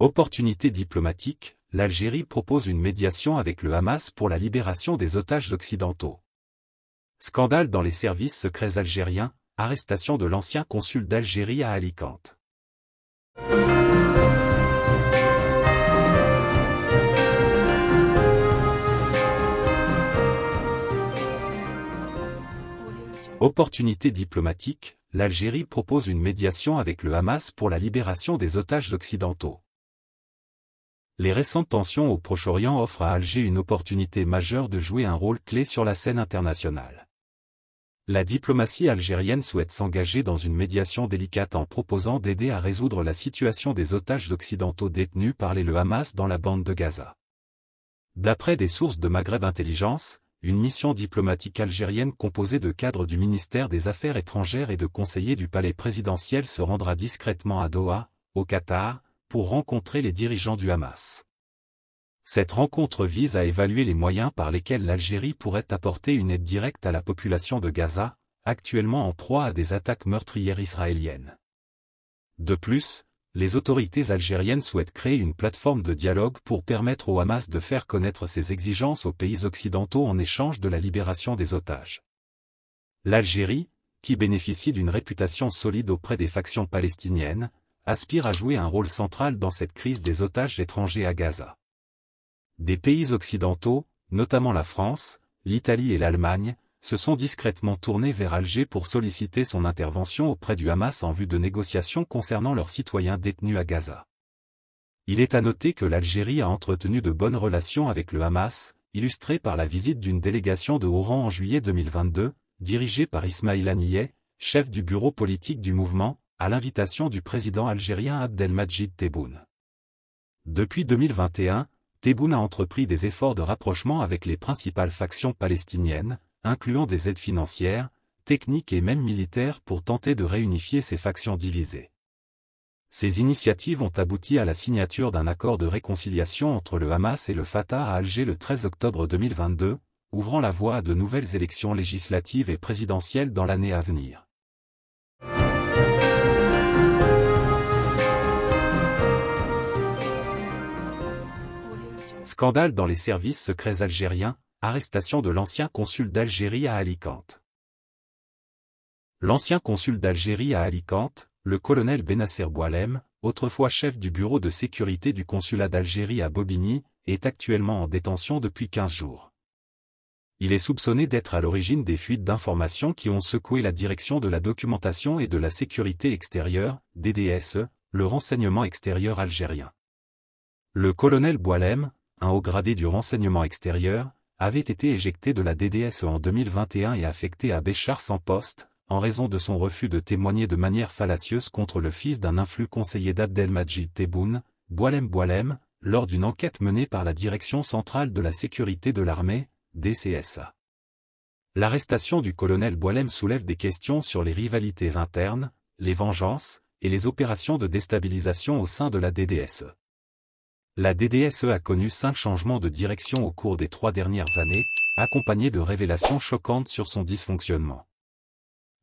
Opportunité diplomatique, l'Algérie propose une médiation avec le Hamas pour la libération des otages occidentaux. Scandale dans les services secrets algériens, arrestation de l'ancien consul d'Algérie à Alicante. Opportunité diplomatique, l'Algérie propose une médiation avec le Hamas pour la libération des otages occidentaux les récentes tensions au Proche-Orient offrent à Alger une opportunité majeure de jouer un rôle clé sur la scène internationale. La diplomatie algérienne souhaite s'engager dans une médiation délicate en proposant d'aider à résoudre la situation des otages occidentaux détenus par les le Hamas dans la bande de Gaza. D'après des sources de Maghreb Intelligence, une mission diplomatique algérienne composée de cadres du ministère des Affaires étrangères et de conseillers du palais présidentiel se rendra discrètement à Doha, au Qatar, pour rencontrer les dirigeants du Hamas. Cette rencontre vise à évaluer les moyens par lesquels l'Algérie pourrait apporter une aide directe à la population de Gaza, actuellement en proie à des attaques meurtrières israéliennes. De plus, les autorités algériennes souhaitent créer une plateforme de dialogue pour permettre au Hamas de faire connaître ses exigences aux pays occidentaux en échange de la libération des otages. L'Algérie, qui bénéficie d'une réputation solide auprès des factions palestiniennes, Aspire à jouer un rôle central dans cette crise des otages étrangers à Gaza. Des pays occidentaux, notamment la France, l'Italie et l'Allemagne, se sont discrètement tournés vers Alger pour solliciter son intervention auprès du Hamas en vue de négociations concernant leurs citoyens détenus à Gaza. Il est à noter que l'Algérie a entretenu de bonnes relations avec le Hamas, illustrées par la visite d'une délégation de haut rang en juillet 2022, dirigée par Ismail Haniyeh, chef du bureau politique du mouvement, à l'invitation du président algérien Abdelmajid Tebboune. Depuis 2021, Tebboune a entrepris des efforts de rapprochement avec les principales factions palestiniennes, incluant des aides financières, techniques et même militaires pour tenter de réunifier ces factions divisées. Ces initiatives ont abouti à la signature d'un accord de réconciliation entre le Hamas et le Fatah à Alger le 13 octobre 2022, ouvrant la voie à de nouvelles élections législatives et présidentielles dans l'année à venir. Scandale dans les services secrets algériens, arrestation de l'ancien consul d'Algérie à Alicante. L'ancien consul d'Algérie à Alicante, le colonel Benasser Boalem, autrefois chef du bureau de sécurité du consulat d'Algérie à Bobigny, est actuellement en détention depuis 15 jours. Il est soupçonné d'être à l'origine des fuites d'informations qui ont secoué la direction de la documentation et de la sécurité extérieure, DDSE, le renseignement extérieur algérien. Le colonel Boilem, un haut gradé du renseignement extérieur, avait été éjecté de la DDSE en 2021 et affecté à Béchar sans poste, en raison de son refus de témoigner de manière fallacieuse contre le fils d'un influx conseiller d'Abdelmajid Tebboune, Boilem Boilem, lors d'une enquête menée par la Direction centrale de la sécurité de l'armée, DCSA. L'arrestation du colonel Boalem soulève des questions sur les rivalités internes, les vengeances, et les opérations de déstabilisation au sein de la DDSE. La DDSE a connu cinq changements de direction au cours des trois dernières années, accompagnés de révélations choquantes sur son dysfonctionnement.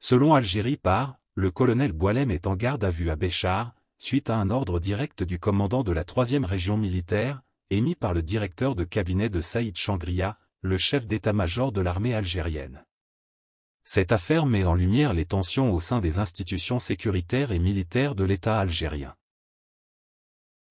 Selon Algérie par, le colonel Boilem est en garde à vue à Béchar, suite à un ordre direct du commandant de la 3e région militaire, émis par le directeur de cabinet de Saïd Changria, le chef d'état-major de l'armée algérienne. Cette affaire met en lumière les tensions au sein des institutions sécuritaires et militaires de l'État algérien.